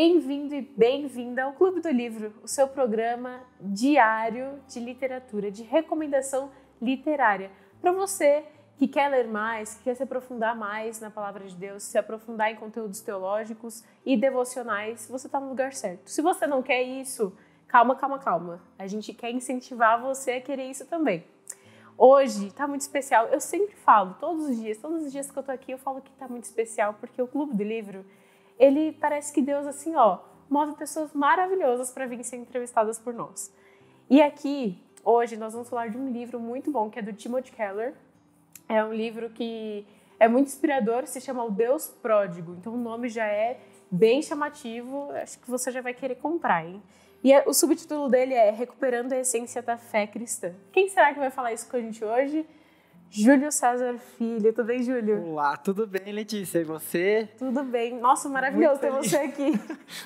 Bem-vindo e bem-vinda ao Clube do Livro, o seu programa diário de literatura, de recomendação literária. Para você que quer ler mais, que quer se aprofundar mais na palavra de Deus, se aprofundar em conteúdos teológicos e devocionais, você está no lugar certo. Se você não quer isso, calma, calma, calma. A gente quer incentivar você a querer isso também. Hoje está muito especial. Eu sempre falo, todos os dias, todos os dias que eu estou aqui, eu falo que está muito especial porque o Clube do Livro ele parece que Deus, assim, ó, move pessoas maravilhosas para virem ser entrevistadas por nós. E aqui, hoje, nós vamos falar de um livro muito bom, que é do Timothy Keller. É um livro que é muito inspirador, se chama O Deus Pródigo. Então, o nome já é bem chamativo, acho que você já vai querer comprar, hein? E é, o subtítulo dele é Recuperando a Essência da Fé Cristã. Quem será que vai falar isso com a gente hoje? Júlio César Filho. Tudo bem, Júlio? Olá, tudo bem, Letícia? E você? Tudo bem. Nossa, maravilhoso ter você aqui.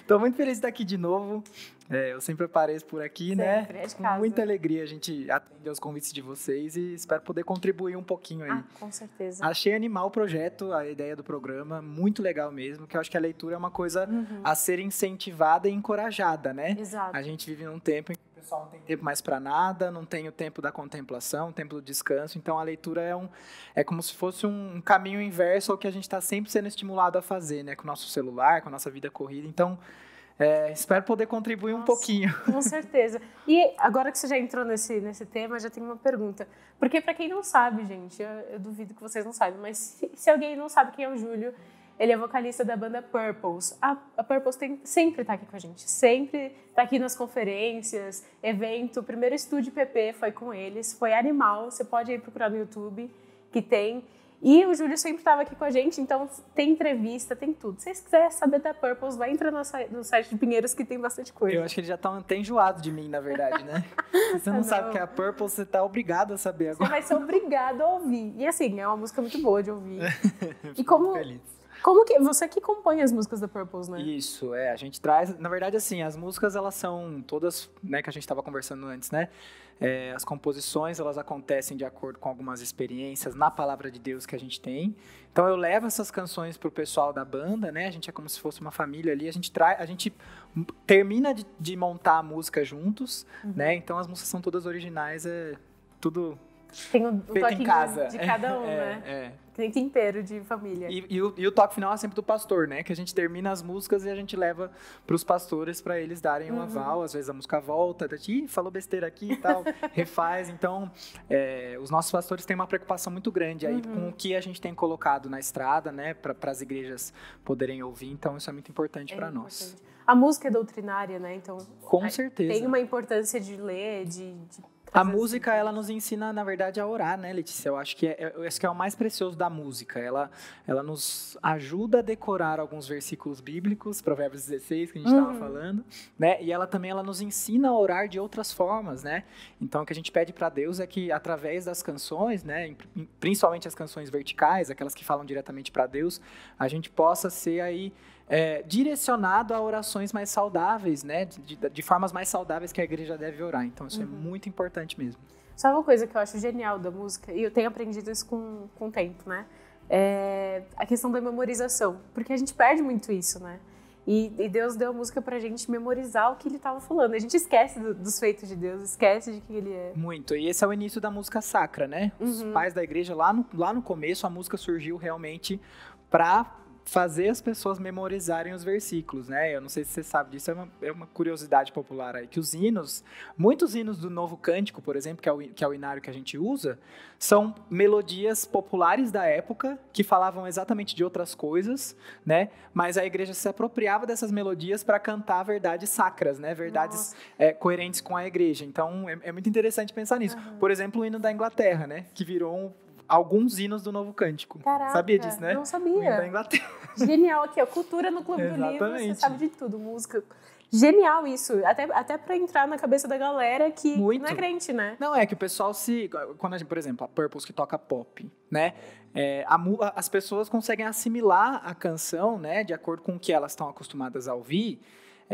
Estou muito feliz de estar aqui de novo. É, eu sempre apareço por aqui, né? sempre, né? É de casa. Com muita alegria a gente atende aos convites de vocês e espero poder contribuir um pouquinho aí. Ah, com certeza. Achei animal o projeto, a ideia do programa, muito legal mesmo, que eu acho que a leitura é uma coisa uhum. a ser incentivada e encorajada, né? Exato. A gente vive num tempo em pessoal não tem tempo mais para nada, não tem o tempo da contemplação, o tempo do descanso. Então a leitura é um é como se fosse um caminho inverso ao que a gente está sempre sendo estimulado a fazer, né, com o nosso celular, com a nossa vida corrida. Então é, espero poder contribuir nossa, um pouquinho. Com certeza. E agora que você já entrou nesse, nesse tema, já tenho uma pergunta. Porque para quem não sabe, gente, eu, eu, duvido que vocês não saibam, mas se, se alguém não sabe quem é o Júlio, ele é vocalista da banda Purples. A, a Purples tem, sempre tá aqui com a gente, sempre tá aqui nas conferências, evento. O primeiro estúdio PP foi com eles, foi animal. Você pode ir procurar no YouTube que tem. E o Júlio sempre estava aqui com a gente, então tem entrevista, tem tudo. Se vocês quiserem saber da Purples, vai entrar no, site de Pinheiros que tem bastante coisa. Eu acho que ele já tá até enjoado de mim, na verdade, né? Se você não, ah, não, sabe o que é a Purple, você tá obrigado a saber agora. Você vai ser obrigado a ouvir. E assim, é uma música muito boa de ouvir. e como feliz. Como que você que compõe as músicas da Purpose, né? Isso, é, a gente traz, na verdade assim, as músicas elas são todas, né, que a gente estava conversando antes, né? É, as composições elas acontecem de acordo com algumas experiências na palavra de Deus que a gente tem. Então eu levo essas canções para o pessoal da banda, né? A gente é como se fosse uma família ali. A gente traz, a gente termina de, de montar a música juntos, uhum. né? Então as músicas são todas originais, é tudo tem um, um toque de cada um, é, né? É. Tem tempero de família. E, e, o, e, o, toque final é sempre do pastor, né? Que a gente termina as músicas e a gente leva para os pastores para eles darem um uhum. aval. Às vezes a música volta, tá, Ih, falou besteira aqui e tal, refaz. Então, é, os nossos pastores têm uma preocupação muito grande aí uhum. com o que a gente tem colocado na estrada, né? Para as igrejas poderem ouvir. Então, isso é muito importante é para nós. A música é doutrinária, né? Então, com certeza. tem uma importância de ler, de, de a música, ela nos ensina, na verdade, a orar, né, Letícia? Eu acho que é, esse que é o mais precioso da música. Ela, ela nos ajuda a decorar alguns versículos bíblicos, Provérbios 16, que a gente estava uhum. falando, né? E ela também, ela nos ensina a orar de outras formas, né? Então, o que a gente pede para Deus é que, através das canções, né, principalmente as canções verticais, aquelas que falam diretamente para Deus, a gente possa ser aí é, direcionado a orações mais saudáveis, né? De, de, de, formas mais saudáveis que a igreja deve orar. Então, isso é uhum. é muito importante mesmo. Sabe uma coisa que eu acho genial da música? E eu tenho aprendido isso com, com o tempo, né? É a questão da memorização. Porque a gente perde muito isso, né? E, e Deus deu a música pra gente memorizar o que ele estava falando. A gente esquece do, dos feitos de Deus, esquece de quem ele é. Muito. E esse é o início da música sacra, né? Uhum. Os pais da igreja, lá no, lá no começo, a música surgiu realmente para fazer as pessoas memorizarem os versículos, né? Eu não sei se você sabe disso, é uma, é uma curiosidade popular aí, que os hinos, muitos hinos do Novo Cântico, por exemplo, que é, o, que é o inário que a gente usa, são melodias populares da época, que falavam exatamente de outras coisas, né? Mas a igreja se apropriava dessas melodias para cantar verdades sacras, né? Verdades é, coerentes com a igreja. Então, é, é muito interessante pensar nisso. Uhum. Por exemplo, o hino da Inglaterra, né? Que virou um alguns hinos do Novo Cântico. Caraca, sabia disso, né? Não sabia. Da Inglaterra. Genial aqui, ó. Cultura no Clube Exatamente. do Livro, você sabe de tudo, música. Genial isso, até, até para entrar na cabeça da galera que Muito. não é crente, né? Não, é que o pessoal se. Quando a gente, por exemplo, a Purples que toca pop, né? É, a, as pessoas conseguem assimilar a canção, né? De acordo com o que elas estão acostumadas a ouvir.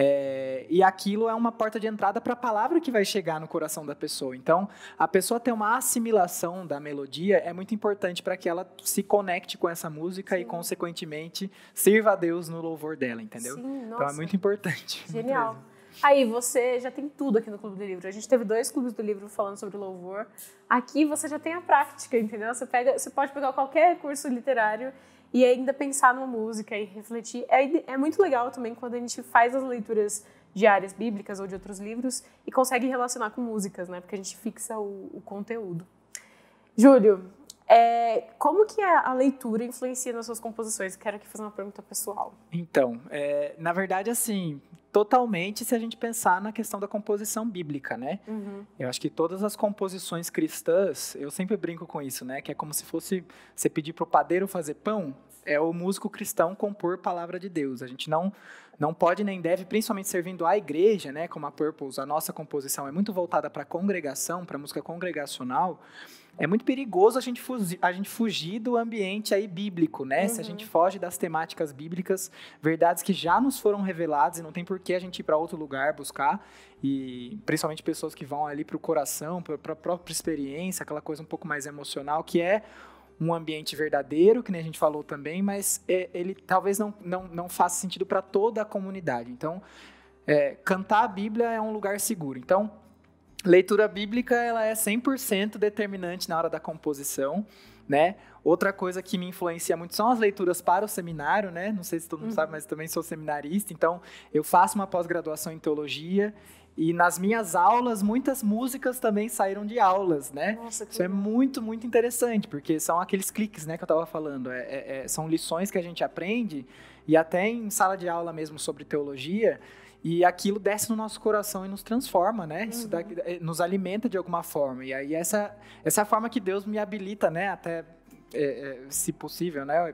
É, e aquilo é uma porta de entrada para a palavra que vai chegar no coração da pessoa. Então, a pessoa ter uma assimilação da melodia é muito importante para que ela se conecte com essa música Sim. e, consequentemente, sirva a Deus no louvor dela, entendeu? Sim, nossa. Então, é muito importante. Genial. Muito Aí você já tem tudo aqui no Clube do Livro. A gente teve dois clubes do livro falando sobre louvor. Aqui você já tem a prática, entendeu? Você pega, você pode pegar qualquer curso literário e ainda pensar numa música e refletir. É, é muito legal também quando a gente faz as leituras diárias bíblicas ou de outros livros e consegue relacionar com músicas, né? Porque a gente fixa o, o conteúdo. Júlio, é, como que a, leitura influencia nas suas composições? Quero aqui fazer uma pergunta pessoal. Então, é, na verdade, assim, totalmente se a gente pensar na questão da composição bíblica, né? Uhum. Eu acho que todas as composições cristãs, eu sempre brinco com isso, né? Que é como se fosse você pedir para o padeiro fazer pão, é o músico cristão compor palavra de Deus. A gente não não pode nem deve, principalmente servindo à igreja, né? Como a Purples, a nossa composição é muito voltada para a congregação, para música congregacional é muito perigoso a gente, fugir, a gente fugir do ambiente aí bíblico, né? Uhum. Se a gente uhum. foge das temáticas bíblicas, verdades que já nos foram reveladas e não tem por que a gente ir para outro lugar buscar, e principalmente pessoas que vão ali para o coração, para a própria experiência, aquela coisa um pouco mais emocional, que é um ambiente verdadeiro, que nem a gente falou também, mas é, ele talvez não, não, não faça sentido para toda a comunidade. Então, é, cantar a Bíblia é um lugar seguro. Então, Leitura bíblica ela é 100% determinante na hora da composição, né? Outra coisa que me influencia muito são as leituras para o seminário, né? Não sei se todo mundo sabe, uhum. mas também sou seminarista, então eu faço uma pós-graduação em teologia e nas minhas aulas, muitas músicas também saíram de aulas, né? Nossa, que Isso é legal. é muito, muito interessante, porque são aqueles cliques, né, que eu estava falando. É, é, é, são lições que a gente aprende, e até em sala de aula mesmo sobre teologia, e aquilo desce no nosso coração e nos transforma, né? Uhum. Isso daqui, eh, nos alimenta de alguma forma. E aí essa essa é forma que Deus me habilita, né? Até é, é, se possível, né?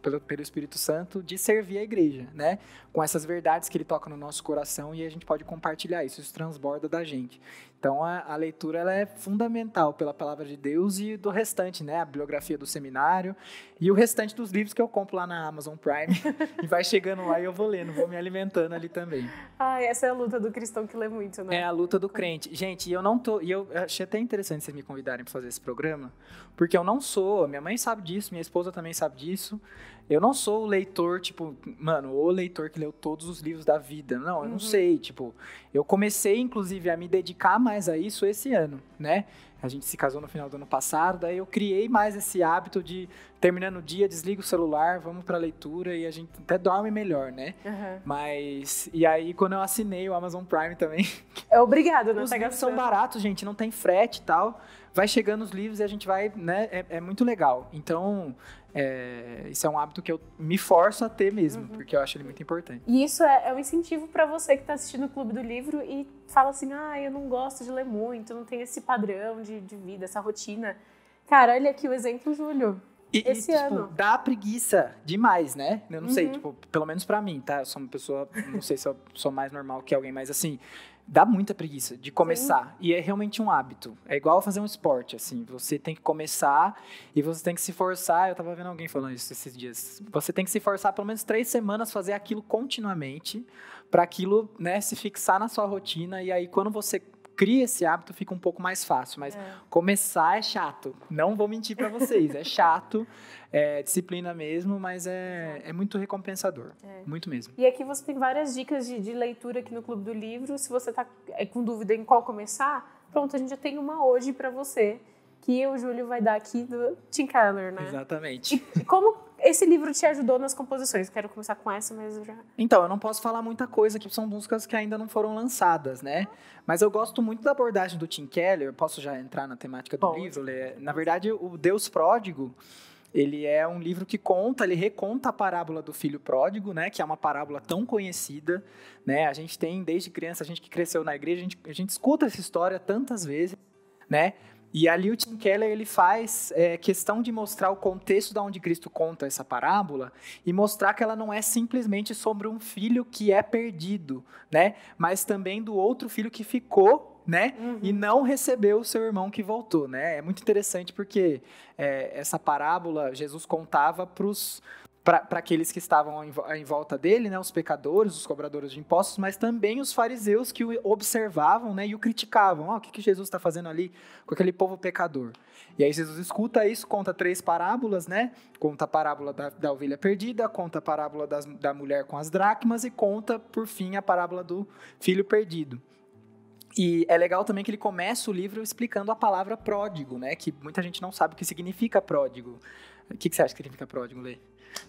Pelo, pelo Espírito Santo, de servir a igreja, né? Com essas verdades que ele toca no nosso coração e a gente pode compartilhar isso, isso transborda da gente. Então a, a, leitura ela é fundamental pela palavra de Deus e do restante, né? A biografia do seminário e o restante dos livros que eu compro lá na Amazon Prime e vai chegando lá e eu vou lendo, vou me alimentando ali também. Ah, essa é a luta do cristão que lê muito, né? É a luta do crente. Gente, eu não tô e eu achei até interessante vocês me convidarem para fazer esse programa, porque eu não sou, minha mãe sabe disso, minha esposa também sabe disso. Eu não sou o leitor, tipo, mano, o leitor que leu todos os livros da vida. Não, eu uhum. não sei, tipo, eu comecei inclusive a me dedicar mais mais a isso esse ano, né? A gente se casou no final do ano passado, daí eu criei mais esse hábito de terminando o dia, desliga o celular, vamos para leitura e a gente até dorme melhor, né? Uhum. Mas. E aí, quando eu assinei o Amazon Prime também. É obrigado, não né? Os tá livros gastando. são baratos, gente, não tem frete e tal. Vai chegando os livros e a gente vai, né? É, é muito legal. Então, é, isso é um hábito que eu me forço a ter mesmo, uhum. porque eu acho ele muito importante. E isso é, é um incentivo para você que está assistindo o Clube do Livro e fala assim: ah, eu não gosto de ler muito, não tenho esse padrão de, de vida, essa rotina. Cara, olha aqui o exemplo, Júlio. E, Esse e, tipo, ano. dá preguiça demais, né? Eu não uhum. sei, tipo, pelo menos para mim, tá? Eu sou uma pessoa, não sei se eu sou mais normal que alguém, mas assim, dá muita preguiça de começar. Sim. E é realmente um hábito. É igual fazer um esporte, assim. Você tem que começar e você tem que se forçar. Eu estava vendo alguém falando isso esses dias. Você tem que se forçar pelo menos três semanas fazer aquilo continuamente para aquilo né, se fixar na sua rotina. E aí, quando você cria esse hábito, fica um pouco mais fácil. Mas é. começar é chato. Não vou mentir para vocês. É chato, é disciplina mesmo, mas é, é muito recompensador. É. Muito mesmo. E aqui você tem várias dicas de, de leitura aqui no Clube do Livro. Se você está é, com dúvida em qual começar, pronto, a gente já tem uma hoje para você. Que o Júlio vai dar aqui do Tim Keller, né? Exatamente. E como esse livro te ajudou nas composições? Quero começar com essa, mas já. Então, eu não posso falar muita coisa, que são músicas que ainda não foram lançadas, né? Mas eu gosto muito da abordagem do Tim Keller, posso já entrar na temática do Bom, livro. Na verdade, o Deus Pródigo. Ele é um livro que conta, ele reconta a parábola do filho pródigo, né, que é uma parábola tão conhecida, né? A gente tem desde criança, a gente que cresceu na igreja, a gente, a gente escuta essa história tantas vezes, né? E ali o Tim Keller ele faz é, questão de mostrar o contexto da onde Cristo conta essa parábola e mostrar que ela não é simplesmente sobre um filho que é perdido, né? Mas também do outro filho que ficou, né? Uhum. E não recebeu o seu irmão que voltou, né? É muito interessante porque é, essa parábola Jesus contava para os para aqueles que estavam em, em volta dele, né, os pecadores, os cobradores de impostos, mas também os fariseus que o observavam né, e o criticavam. Oh, o que, que Jesus está fazendo ali com aquele povo pecador? E aí Jesus escuta isso, conta três parábolas, né? Conta a parábola da, da ovelha perdida, conta a parábola das, da mulher com as dracmas e conta, por fim, a parábola do filho perdido. E é legal também que ele começa o livro explicando a palavra pródigo, né? Que muita gente não sabe o que significa pródigo. O que, que você acha que significa pródigo, Lê?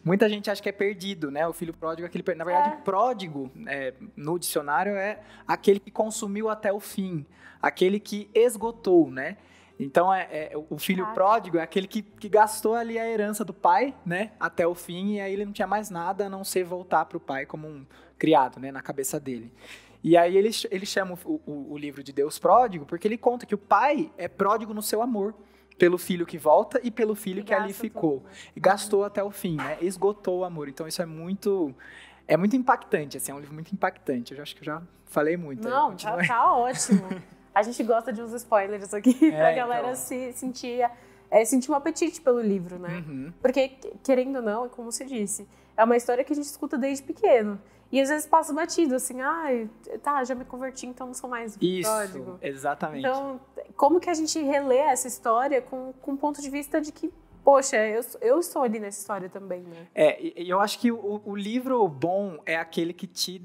Muita gente acha que é perdido, né? O filho pródigo é aquele. Na verdade, é. pródigo, é, no dicionário, é aquele que consumiu até o fim, aquele que esgotou, né? Então, é, é, o filho pródigo é aquele que, que, gastou ali a herança do pai, né? Até o fim, e aí ele não tinha mais nada a não ser voltar para o pai como um criado, né? Na cabeça dele. E aí ele, ele chama o, o, o livro de Deus pródigo porque ele conta que o pai é pródigo no seu amor pelo filho que volta e pelo filho e que ali ficou. Tudo. Né? E gastou até o fim, né? Esgotou o amor. Então isso é muito é muito impactante, assim, é um livro muito impactante. Eu acho que eu já falei muito. Não, já tá, tá ótimo. A gente gosta de uns spoilers aqui é, pra então. galera então... se sentir é, sentir um apetite pelo livro, né? Uhum. Porque querendo ou não, é como você disse, é uma história que a gente escuta desde pequeno. E às vezes passa batido, assim, ah, tá, já me converti, então não sou mais Isso, pródigo. exatamente. Então, como que a gente relê essa história com, com um ponto de vista de que, poxa, eu, eu estou ali nessa história também, né? É, e eu acho que o, o livro bom é aquele que te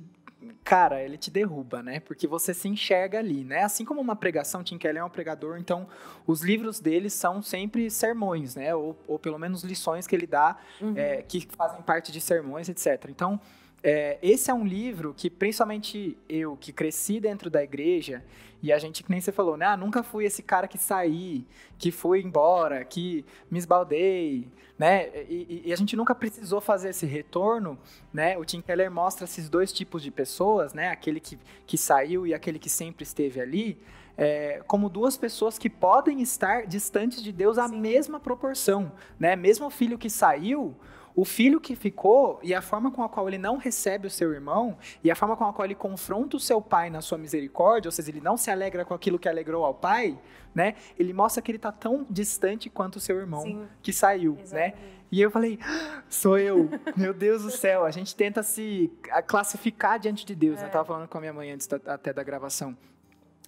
cara, ele te derruba, né? Porque você se enxerga ali, né? Assim como uma pregação, Tim Keller é um pregador, então os livros dele são sempre sermões, né? Ou, ou pelo menos lições que ele dá, uhum. é, que fazem parte de sermões, etc. Então, é, esse é um livro que, principalmente eu, que cresci dentro da igreja, e a gente, que nem você falou, né? Ah, nunca fui esse cara que saí, que fui embora, que me esbaldei, né? E, e, e, a gente nunca precisou fazer esse retorno, né? O Tim Keller mostra esses dois tipos de pessoas, né? Aquele que, que saiu e aquele que sempre esteve ali, é, como duas pessoas que podem estar distantes de Deus à mesma proporção, né? Mesmo o filho que saiu o filho que ficou e a forma com a qual ele não recebe o seu irmão e a forma com a qual ele confronta o seu pai na sua misericórdia, ou seja, ele não se alegra com aquilo que alegrou ao pai, né? Ele mostra que ele está tão distante quanto o seu irmão Sim, que saiu, né? exatamente. né? E eu falei, ah, sou eu, meu Deus do céu. A gente tenta se ah, classificar diante de Deus. É. Né? Eu estava é. falando com a minha mãe antes da, até da gravação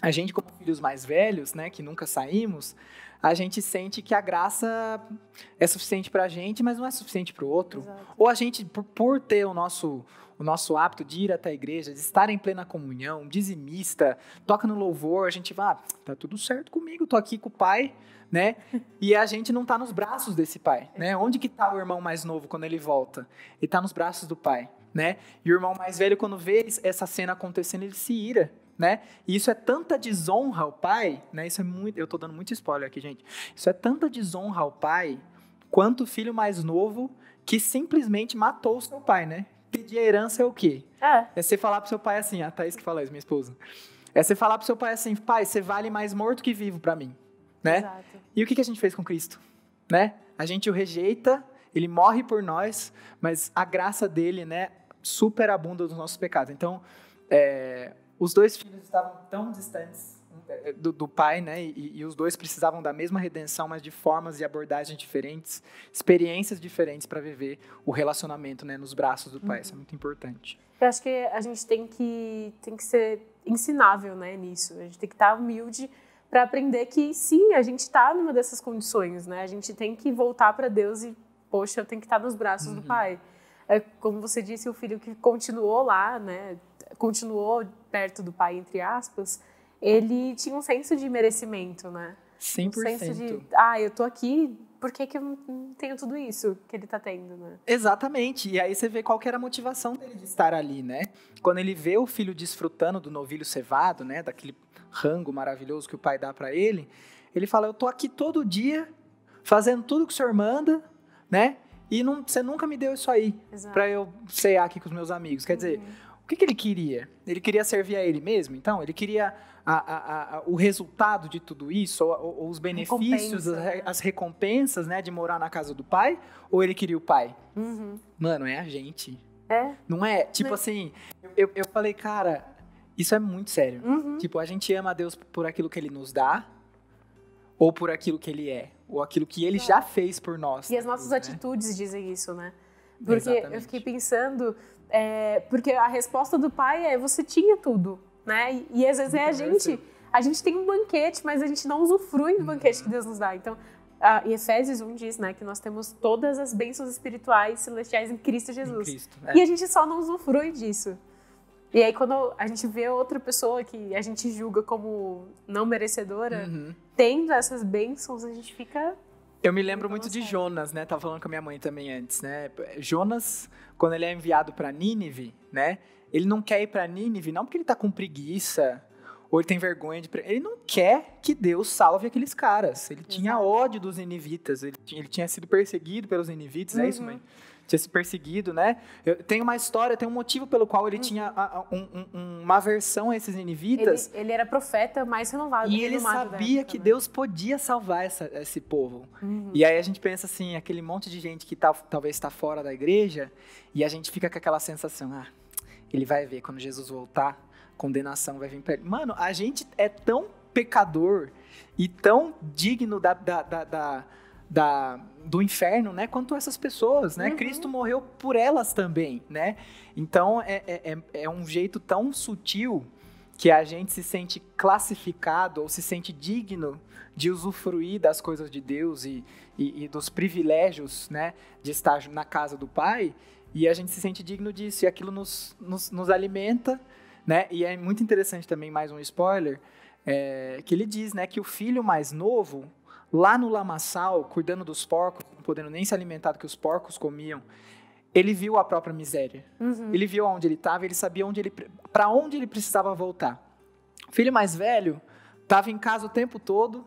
a gente como filhos mais velhos, né, que nunca saímos, a gente sente que a graça é suficiente para a gente, mas não é suficiente para o outro. Exato. Ou a gente, por, por, ter o nosso o nosso hábito de ir até a igreja, de estar em plena comunhão, dizimista, toca no louvor, a gente vai, ah, tá tudo certo comigo, tô aqui com o pai, né? E a gente não tá nos braços desse pai, né? Onde que tá o irmão mais novo quando ele volta? Ele tá nos braços do pai, né? E o irmão mais velho quando vê essa cena acontecendo, ele se ira né? E isso é tanta desonra ao pai, né? Isso é muito, eu estou dando muito spoiler aqui, gente. Isso é tanta desonra ao pai quanto o filho mais novo que simplesmente matou o seu pai, né? Pedir a herança é o quê? É. É você falar pro seu pai assim, a Thaís que fala isso, minha esposa. É você falar pro seu pai assim, pai, você vale mais morto que vivo para mim, né? Exato. E o que, que a gente fez com Cristo, né? A gente o rejeita, ele morre por nós, mas a graça dele, né, superabunda dos nossos pecados. Então, é, os dois filhos estavam tão distantes eh, do, do, pai, né? E, e, os dois precisavam da mesma redenção, mas de formas e abordagens diferentes, experiências diferentes para viver o relacionamento, né? Nos braços do pai, uhum. isso é uhum. muito importante. Eu acho que a gente tem que tem que ser ensinável, né? Nisso, a gente tem que estar tá humilde para aprender que sim, a gente está numa dessas condições, né? A gente tem que voltar para Deus e poxa, eu tenho que estar tá nos braços uhum. do pai. É, como você disse, o filho que continuou lá, né? Continuou perto do pai, entre aspas, ele tinha um senso de merecimento, né? 100%. Um senso de, ah, eu tô aqui, por que, que eu não tenho tudo isso que ele tá tendo, né? Exatamente. E aí você vê qual que era a motivação dele de estar ali, né? Quando ele vê o filho desfrutando do novilho cevado, né? Daquele rango maravilhoso que o pai dá para ele, ele fala: Eu tô aqui todo dia, fazendo tudo que o senhor manda, né? E não, você nunca me deu isso aí para eu cear aqui com os meus amigos. Quer uhum. dizer que, que ele queria? Ele queria servir a ele mesmo, então? Ele queria a, a, a, o resultado de tudo isso, ou, ou, os benefícios, Recompensa. as, né? as, recompensas, né, de morar na casa do pai? Ou ele queria o pai? Uhum. Mano, é a gente. É? Não é? Tipo é? assim, eu, eu falei, cara, isso é muito sério. Uhum. Tipo, a gente ama a Deus por aquilo que ele nos dá, ou por aquilo que ele é, ou aquilo que ele é. já fez por nós. E as nossas né? atitudes dizem isso, né? Porque Exatamente. eu fiquei pensando é, porque a resposta do pai é você tinha tudo, né? E, e às vezes é a gente, a gente tem um banquete, mas a gente não usufrui do banquete que Deus nos dá. Então, a, em Efésios 1 diz, né, que nós temos todas as bênçãos espirituais celestiais em Cristo Jesus. Em Cristo, é. E a gente só não usufrui disso. E aí quando a gente vê outra pessoa que a gente julga como não merecedora, uhum. tendo essas bênçãos, a gente fica eu me lembro muito de Jonas, né? Tava falando com a minha mãe também antes, né? Jonas, quando ele é enviado para Nínive, né? Ele não quer ir para Nínive não porque ele tá com preguiça ou ele tem vergonha de ele não quer que Deus salve aqueles caras. Ele tinha ódio dos ninivitas, ele, ele tinha sido perseguido pelos ninivitas, uhum. é isso, uhum. mãe tinha se perseguido, né? Eu, tem uma história, tem um motivo pelo qual ele hum. tinha a, a, um, um, uma aversão a esses ninivitas. Ele, ele era profeta mais renovado. E ele né, sabia que também. Deus podia salvar essa, esse povo. Uhum. E aí a gente pensa assim, aquele monte de gente que tá, talvez está fora da igreja, e a gente fica com aquela sensação, ah, ele vai ver quando Jesus voltar, condenação vai vir para ele. Mano, a gente é tão pecador e tão digno da, da, da, da da, do inferno, né? Quanto essas pessoas, né? Uhum. Cristo morreu por elas também, né? Então é, é, é, é um jeito tão sutil que a gente se sente classificado ou se sente digno de usufruir das coisas de Deus e, e, e, dos privilégios né, de estar na casa do Pai, e a gente se sente digno disso, e aquilo nos, nos, nos alimenta, né? E é muito interessante também, mais um spoiler, é, que ele diz né, que o filho mais novo, lá no lamaçal, cuidando dos porcos, não podendo nem se alimentar do que os porcos comiam, ele viu a própria miséria. Uhum. Ele viu onde ele estava, ele sabia onde ele para onde ele precisava voltar. O filho mais velho estava em casa o tempo todo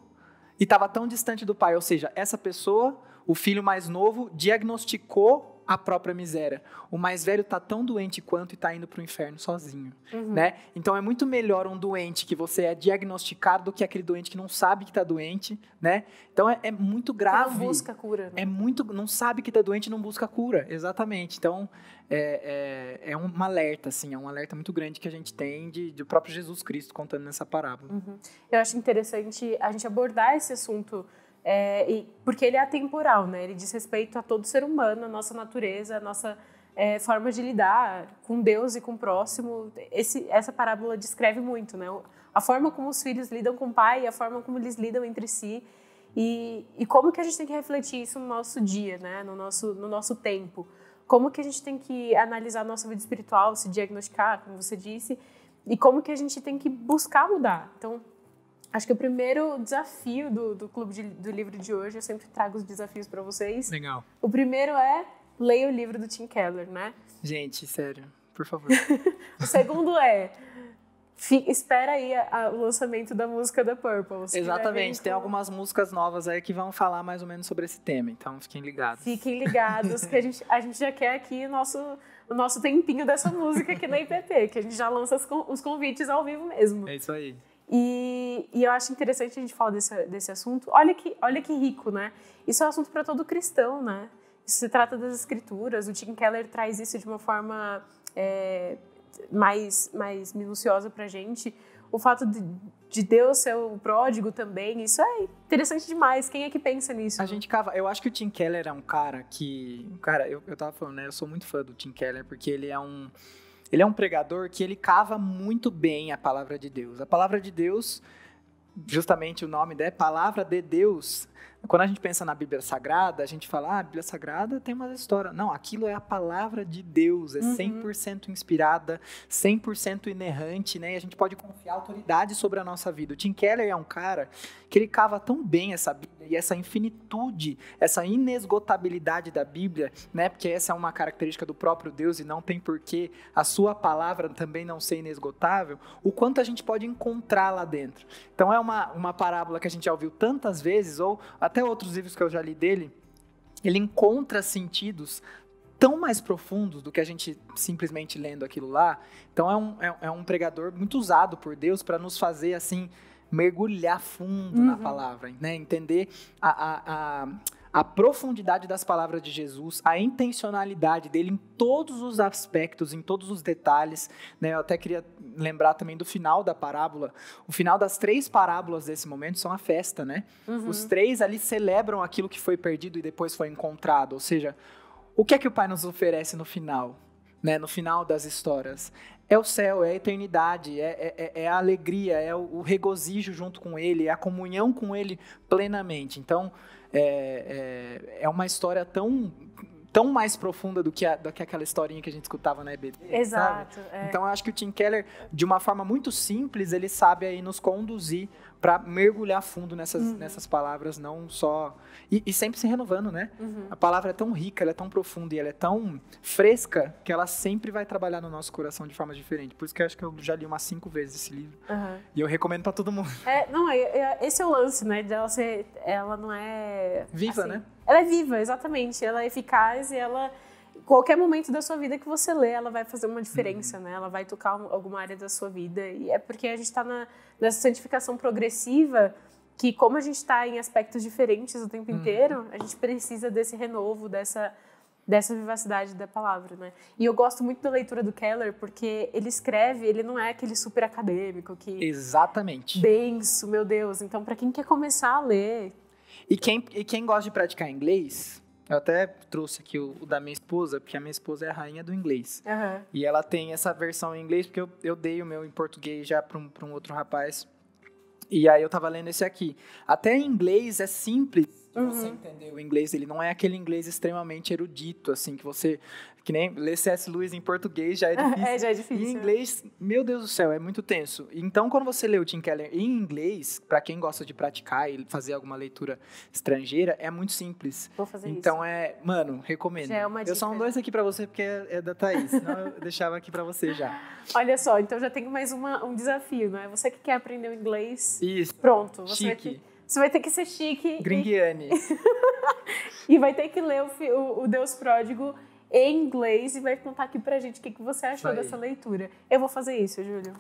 e estava tão distante do pai, ou seja, essa pessoa, o filho mais novo, diagnosticou a própria miséria. O mais velho tá tão doente quanto e tá indo o inferno sozinho, uhum. né? Então é muito melhor um doente que você é diagnosticado do que aquele doente que não sabe que tá doente, né? Então é, é muito grave. Não busca cura. Né? É muito, não sabe que tá doente, não busca cura, exatamente. Então é, é, é um alerta, assim, é um alerta muito grande que a gente tem de, do próprio Jesus Cristo contando nessa parábola. Uhum. Eu acho interessante a gente abordar esse assunto é, e, porque ele é atemporal, né? Ele diz respeito a todo ser humano, a nossa natureza, a nossa é, forma de lidar com Deus e com o próximo. Esse, essa parábola descreve muito, né? A forma como os filhos lidam com o pai, a forma como eles lidam entre si e, e como que a gente tem que refletir isso no nosso dia, né? No nosso, no nosso tempo. Como que a gente tem que analisar a nossa vida espiritual, se diagnosticar, como você disse, e como que a gente tem que buscar mudar. Então, Acho que o primeiro desafio do, do Clube de, do Livro de hoje, eu sempre trago os desafios para vocês. Legal. O primeiro é leia o livro do Tim Keller, né? Gente, sério, por favor. o segundo é Fica, espera aí a, a, o lançamento da música da Purple. Exatamente, tem algumas músicas novas aí que vão falar mais ou menos sobre esse tema, então fiquem ligados. Fiquem ligados, que a gente, a gente já quer aqui o nosso, o nosso tempinho dessa música aqui na IPT, que a gente já lança os, os convites ao vivo mesmo. É isso aí. E, e eu acho interessante a gente falar desse, desse assunto. Olha que, olha que rico, né? Isso é um assunto para todo cristão, né? Isso se trata das escrituras. O Tim Keller traz isso de uma forma é, mais, mais minuciosa para a gente. O fato de, de Deus ser o pródigo também, isso é interessante demais. Quem é que pensa nisso? A gente cava. Eu acho que o Tim Keller é um cara que. Cara, eu, eu tava falando, né? Eu sou muito fã do Tim Keller, porque ele é um ele é um pregador que ele cava muito bem a palavra de Deus. A palavra de Deus, justamente o nome da é né? palavra de Deus, quando a gente pensa na Bíblia Sagrada, a gente fala, ah, a Bíblia Sagrada tem uma história. Não, aquilo é a palavra de Deus, é 100% uhum. inspirada, 100% inerrante, né? E a gente pode confiar autoridade sobre a nossa vida. O Tim Keller é um cara que ele cava tão bem essa Bíblia e essa infinitude, essa inesgotabilidade da Bíblia, né? Porque essa é uma característica do próprio Deus e não tem porquê a sua palavra também não ser inesgotável, o quanto a gente pode encontrar lá dentro. Então é uma, uma parábola que a gente já ouviu tantas vezes, ou até outros livros que eu já li dele, ele encontra sentidos tão mais profundos do que a gente simplesmente lendo aquilo lá. Então é um, é, é um pregador muito usado por Deus para nos fazer assim mergulhar fundo uhum. na palavra, né? Entender a, a, a a profundidade das palavras de Jesus, a intencionalidade dele em todos os aspectos, em todos os detalhes. Né? Eu até queria lembrar também do final da parábola. O final das três parábolas desse momento são a festa, né? Uhum. Os três ali celebram aquilo que foi perdido e depois foi encontrado. Ou seja, o que é que o Pai nos oferece no final? Né, no final das histórias. É o céu, é a eternidade, é, é, é, é a alegria, é o, o regozijo junto com Ele, é a comunhão com Ele plenamente. Então, é, é, é, uma história tão tão mais profunda do que, a, do que aquela historinha que a gente escutava na EBD. Exato. É. Então, eu acho que o Tim Keller, de uma forma muito simples, ele sabe aí nos conduzir para mergulhar fundo nessas, uhum. nessas palavras, não só. E, e sempre se renovando, né? Uhum. A palavra é tão rica, ela é tão profunda e ela é tão fresca que ela sempre vai trabalhar no nosso coração de forma diferente. Por isso que eu acho que eu já li umas cinco vezes esse livro. Uhum. E eu recomendo para todo mundo. É, não, é, é, esse é o lance, né? de ela ser. Ela não é. Viva, assim. né? Ela é viva, exatamente. Ela é eficaz e ela qualquer momento da sua vida que você lê, ela vai fazer uma diferença, uhum. né? Ela vai tocar alguma área da sua vida. E é porque a gente está na, nessa santificação progressiva que como a gente está em aspectos diferentes o tempo uhum. inteiro, a gente precisa desse renovo, dessa dessa vivacidade da palavra, né? E eu gosto muito da leitura do Keller porque ele escreve, ele não é aquele super acadêmico que exatamente denso, meu Deus. Então para quem quer começar a ler e quem e quem gosta de praticar inglês eu até trouxe aqui o, o, da minha esposa, porque a minha esposa é a rainha do inglês. Uhum. E ela tem essa versão em inglês, porque eu, eu dei o meu em português já para um, um outro rapaz. E aí eu tava lendo esse aqui. Até em inglês é simples de uhum. você entender o inglês. dele? não é aquele inglês extremamente erudito, assim, que você. Que nem ler C.S. Lewis em português já é difícil. é, já é difícil. E em inglês, meu Deus do céu, é muito tenso. Então, quando você lê o Tim Keller em inglês, para quem gosta de praticar e fazer alguma leitura estrangeira, é muito simples. Vou fazer então, isso. Então é. Mano, recomendo. Já é uma dica. Eu só não dou isso aqui para você porque é, é, da Thaís, senão eu deixava aqui para você já. Olha só, então já tenho mais uma, um desafio, não é? Você que quer aprender o inglês. Isso. Pronto, você Chique. Aqui você vai ter que ser chique. Gringuiane. E, e vai ter que ler o, o, Deus Pródigo em inglês e vai contar aqui pra gente o que, que você achou dessa leitura. Eu vou fazer isso, Júlio.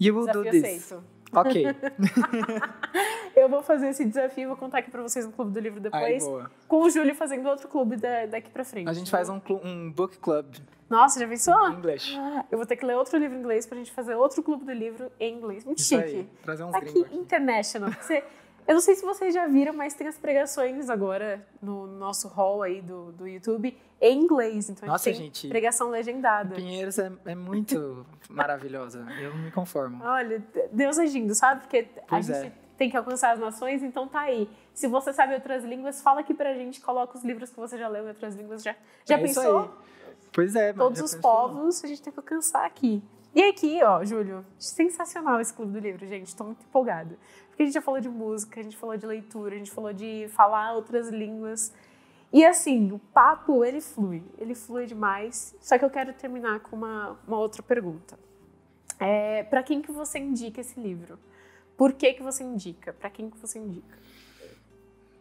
e will Desafio do Ok. eu vou fazer esse desafio, e vou contar aqui pra vocês no Clube do Livro depois. Ai, com o Júlio fazendo outro clube da, daqui pra frente. A gente faz um, um, book club. Nossa, já pensou? Em inglês. Ah, eu vou ter que ler outro livro em inglês pra gente fazer outro clube do livro em inglês. Muito Isso chique. Aí, trazer uns aqui, aqui, international. Você eu não sei se vocês já viram, mas tem as pregações agora no nosso hall aí do, do YouTube em inglês. Então Nossa, a gente, gente pregação legendada. Pinheiros é, é muito maravilhosa. Eu me conformo. Olha, Deus agindo, é sabe? Porque pois a gente é. tem que alcançar as nações, então tá aí. Se você sabe outras línguas, fala aqui pra gente, coloca os livros que você já leu em outras línguas. Já, já é pensou? Pois é, mano, Todos os pensou. povos a gente tem que alcançar aqui. E aqui, ó, Júlio, sensacional esse Clube do Livro, gente. Estou muito empolgada. Porque a gente já falou de música, a gente falou de leitura, a gente falou de falar outras línguas. E assim, o papo, ele flui. Ele flui demais. Só que eu quero terminar com uma, uma outra pergunta. É, para quem que você indica esse livro? Por que que você indica? Para quem que você indica?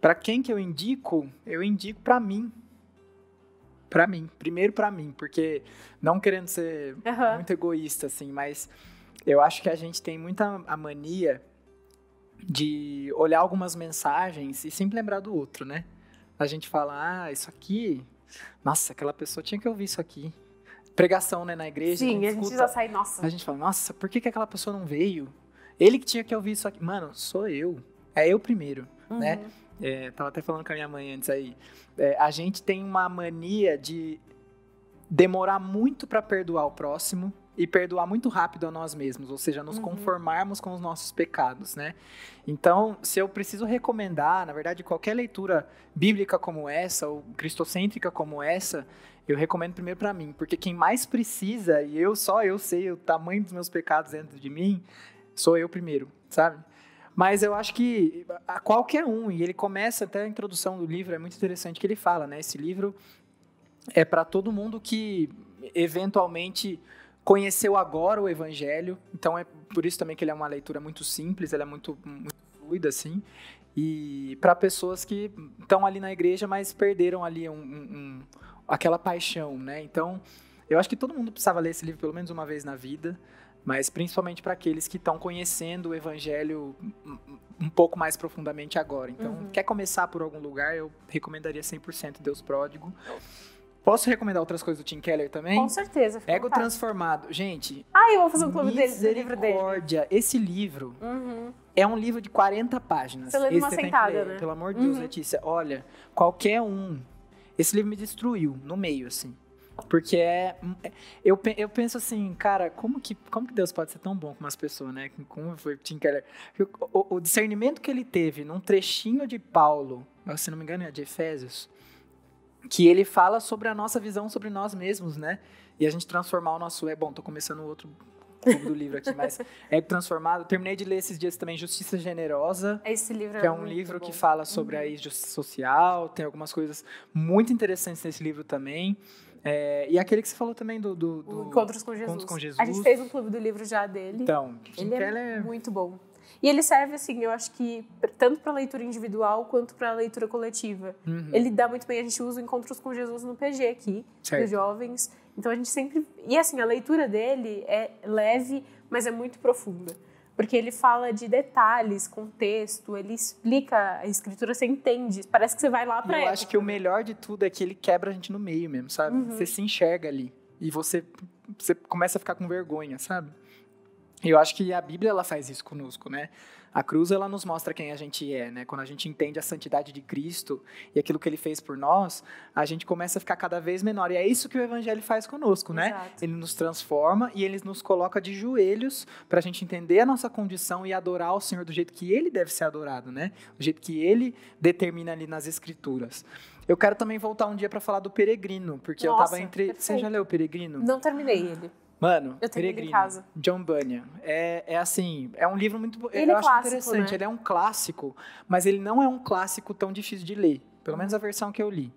Para quem que eu indico? Eu indico para mim, para mim, primeiro para mim, porque não querendo ser uhum. muito egoísta assim, mas eu acho que a gente tem muita a mania de olhar algumas mensagens e sempre lembrar do outro, né? A gente fala, ah, isso aqui, nossa, aquela pessoa tinha que ouvir isso aqui. Pregação, né, na igreja. Sim, a, gente escuta, já sai, nossa. A gente fala, nossa, por que, que aquela pessoa não veio? Ele que tinha que ouvir isso aqui. Mano, sou eu. É eu primeiro, né? uhum. né? É, tava até falando com a minha mãe antes aí. É, a gente tem uma mania de demorar muito para perdoar o próximo e perdoar muito rápido a nós mesmos, ou seja, nos uhum. conformarmos com os nossos pecados, né? Então, se eu preciso recomendar, na verdade, qualquer leitura bíblica como essa ou cristocêntrica como essa, eu recomendo primeiro para mim, porque quem mais precisa e eu só eu sei o tamanho dos meus pecados dentro de mim, sou eu primeiro, sabe? Mas eu acho que a qualquer um, e ele começa até a introdução do livro, é muito interessante que ele fala, né? Esse livro é para todo mundo que eventualmente conheceu agora o evangelho. Então é por isso também que ele é uma leitura muito simples, ela é muito, muito fluida assim. E para pessoas que estão ali na igreja, mas perderam ali um, um, um, aquela paixão, né? Então eu acho que todo mundo precisava ler esse livro pelo menos uma vez na vida mas principalmente para aqueles que estão conhecendo o evangelho um pouco mais profundamente agora. Então, uhum. quer começar por algum lugar, eu recomendaria 100% Deus Pródigo. Posso recomendar outras coisas do Tim Keller também? Com certeza. Ego vontade. Transformado. Gente. Ah, eu vou fazer um clube dele, do livro dele. Esse livro uhum. é um livro de 40 páginas. Você lê uma sentada, né? Pelo amor de uhum. Deus, Letícia. Olha, qualquer um. Esse livro me destruiu no meio, assim. Porque é. Eu, eu penso assim, cara, como que, como que Deus pode ser tão bom com umas pessoas, né? Como foi Tim Keller? O, o discernimento que ele teve num trechinho de Paulo, se não me engano é de Efésios, que ele fala sobre a nossa visão sobre nós mesmos, né? E a gente transformar o nosso. É bom, tô começando outro do livro aqui, mas é transformado. Terminei de ler esses dias também Justiça Generosa. Esse livro que é, é um livro bom. que fala sobre uhum. a justiça social, tem algumas coisas muito interessantes nesse livro também. É, e aquele que você falou também do, do, do Encontros, com com Jesus. A gente fez um clube do livro já dele. Então, ele é, é muito bom. E ele serve, assim, eu acho que tanto para leitura individual quanto para leitura coletiva. Uhum. Ele dá muito bem. A gente usa Encontros com Jesus no PG aqui, certo. dos jovens. Então a gente sempre. E assim, a leitura dele é leve, mas é muito profunda porque ele fala de detalhes, contexto, ele explica a escritura, você entende, parece que você vai lá para Eu época. acho que o melhor de tudo é que ele quebra a gente no meio mesmo, sabe? Uhum. Você se enxerga ali e você você começa a ficar com vergonha, sabe? E eu acho que a Bíblia ela faz isso conosco, né? A cruz ela nos mostra quem a gente é, né? Quando a gente entende a santidade de Cristo e aquilo que ele fez por nós, a gente começa a ficar cada vez menor. E é isso que o evangelho faz conosco, né? Exato. Ele nos transforma e ele nos coloca de joelhos para a gente entender a nossa condição e adorar o Senhor do jeito que ele deve ser adorado, né? Do jeito que ele determina ali nas escrituras. Eu quero também voltar um dia para falar do Peregrino, porque nossa, eu estava entre. Perfeito. Você já leu o Peregrino? Não terminei ele. Mano, eu tenho Peregrino, em casa. John Bunyan. É, é assim, é um livro muito ele eu é acho clássico, interessante. Né? Ele é um clássico, mas ele não é um clássico tão difícil de ler. Pelo menos a versão que eu li.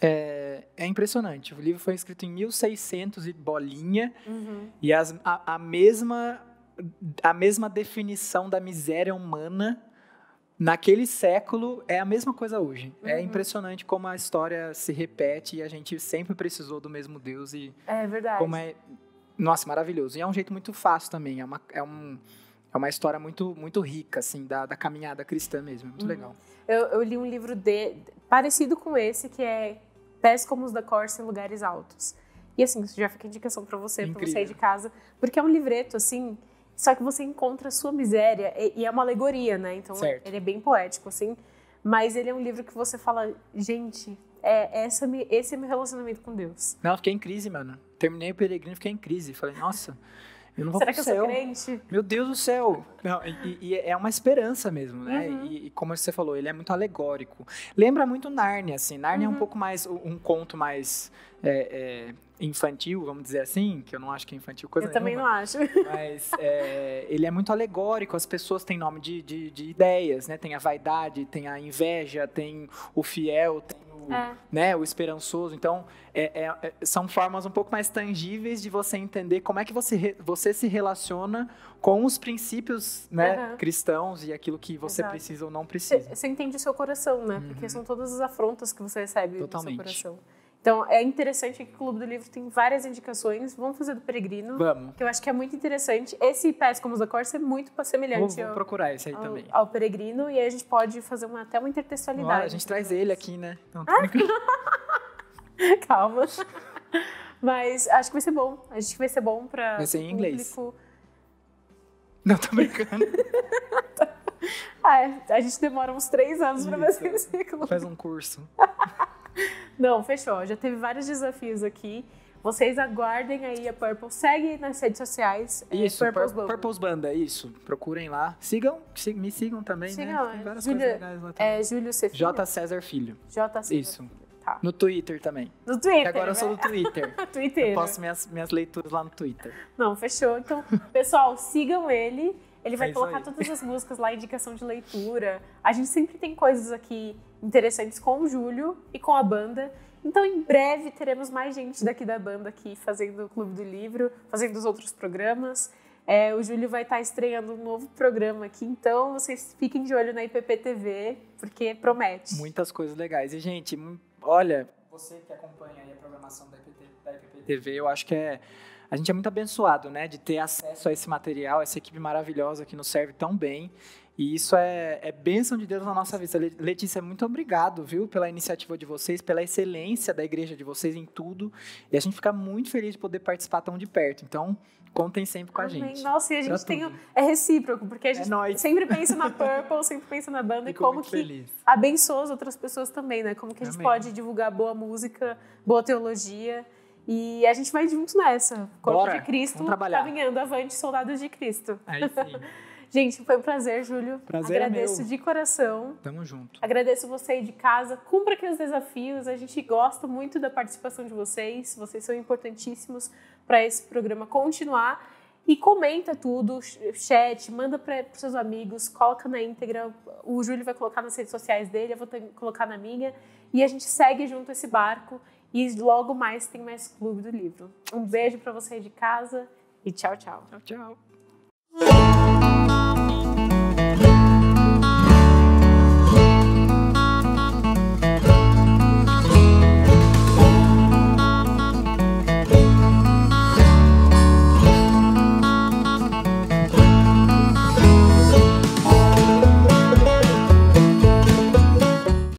É, é impressionante. O livro foi escrito em 1600 e bolinha. Uhum. E as, a, a, mesma, a mesma definição da miséria humana naquele século é a mesma coisa hoje. É uhum. É impressionante como a história se repete e a gente sempre precisou do mesmo Deus e é verdade. Como é, nossa, maravilhoso. E é um jeito muito fácil também. É uma é um é uma história muito muito rica assim da, da caminhada cristã mesmo. É muito uhum. legal. Eu, eu, li um livro de parecido com esse que é Pés como os da Corsa em lugares altos. E assim, isso já fica indicação para você, para você ir de casa, porque é um livreto assim só que você encontra a sua miséria, e, e é uma alegoria, né? Então certo. ele é bem poético, assim. Mas ele é um livro que você fala, gente, é, essa, é esse é meu relacionamento com Deus. Não, eu fiquei em crise, mano. Terminei o peregrino, fiquei em crise. Falei, nossa. Eu não vou Será que céu. eu sou crente? Meu Deus do céu! Não, e, e, é uma esperança mesmo, né? Uhum. E, e, como você falou, ele é muito alegórico. Lembra muito Narnia, assim. Narnia uhum. é um uhum. pouco mais um conto mais é, é, infantil, vamos dizer assim, que eu não acho que é infantil coisa Eu nenhuma, também não acho. Mas é, ele é muito alegórico, as pessoas têm nome de, de, de, ideias, né? Tem a vaidade, tem a inveja, tem o fiel, tem o, é. né, o esperançoso. Então, é, é, é, são formas um pouco mais tangíveis de você entender como é que você, você se relaciona com os princípios né, uhum. cristãos e aquilo que você Exato. precisa ou não precisa. Você entende o seu coração, né? Uhum. Porque são todas as afrontas que você recebe Totalmente. do seu coração. Então é interessante que o Clube do Livro tem várias indicações. Vamos fazer do Peregrino. Vamos. Que eu acho que é muito interessante. Esse Pés como os da Corsa é muito semelhante vou, vou procurar esse aí ao, também. ao Peregrino. E aí a gente pode fazer uma, até uma intertextualidade. Olha, a gente traz ele aqui, né? Não, ah? Calma. Mas acho que vai ser bom. Acho que vai ser bom para Vai ser em inglês. Não, tô brincando. ah, é. a gente demora uns três anos para fazer esse ciclo. Faz um curso. Não, fechou. Já teve vários desafios aqui. Vocês aguardem aí a Purple. Segue nas redes sociais. É, isso, é, Purple Banda. Purple's Banda, é isso. Procurem lá. Sigam, me sigam também, né? sigam, né? Tem várias coisas legais lá é, também. É Júlio C. Filho? J. César Filho. J. César Isso. Tá. No Twitter também. No Twitter. Que agora né? eu sou do Twitter. Twitter. Eu posto minhas, minhas leituras lá no Twitter. Não, fechou. Então, pessoal, sigam ele. Ele vai é colocar todas as músicas lá, indicação de leitura. A gente sempre tem coisas aqui interessantes com o Júlio e com a banda. Então, em breve, teremos mais gente daqui da banda aqui fazendo o Clube do Livro, fazendo os outros programas. É, o Júlio vai estar tá estreando um novo programa aqui, então vocês fiquem de olho na IPPTV, porque promete. Muitas coisas legais. E, gente, olha. Você que acompanha a programação da, da IPPTV, eu acho que é a gente é muito abençoado, né, de ter acesso a esse material, essa equipe maravilhosa que nos serve tão bem. E isso é, é bênção de Deus na nossa vida. Letícia, muito obrigado, viu, pela iniciativa de vocês, pela excelência da igreja de vocês em tudo. E a gente fica muito feliz de poder participar tão de perto. Então, contem sempre com a gente. Nossa, e a gente tem. É recíproco, porque a é gente é sempre pensa na Purple, sempre pensa na banda Fico e como que feliz. abençoa as outras pessoas também, né? Como que a gente Amém. pode divulgar boa música, boa teologia. E a gente vai junto nessa. Corpo Bora, de Cristo caminhando avante, soldados de Cristo. Aí sim. gente, foi um prazer, Júlio. Prazer é Agradeço é de coração. Tamo junto. Agradeço você aí de casa. Cumpra aqui os desafios. A gente gosta muito da participação de vocês. Vocês são importantíssimos para esse programa continuar. E comenta tudo, chat, manda para os seus amigos, coloca na íntegra. O Júlio vai colocar nas redes sociais dele, eu vou ter, colocar na minha. E a gente segue junto esse barco e logo mais tem mais Clube do Livro. Um beijo para você de casa e tchau, tchau. Tchau, tchau.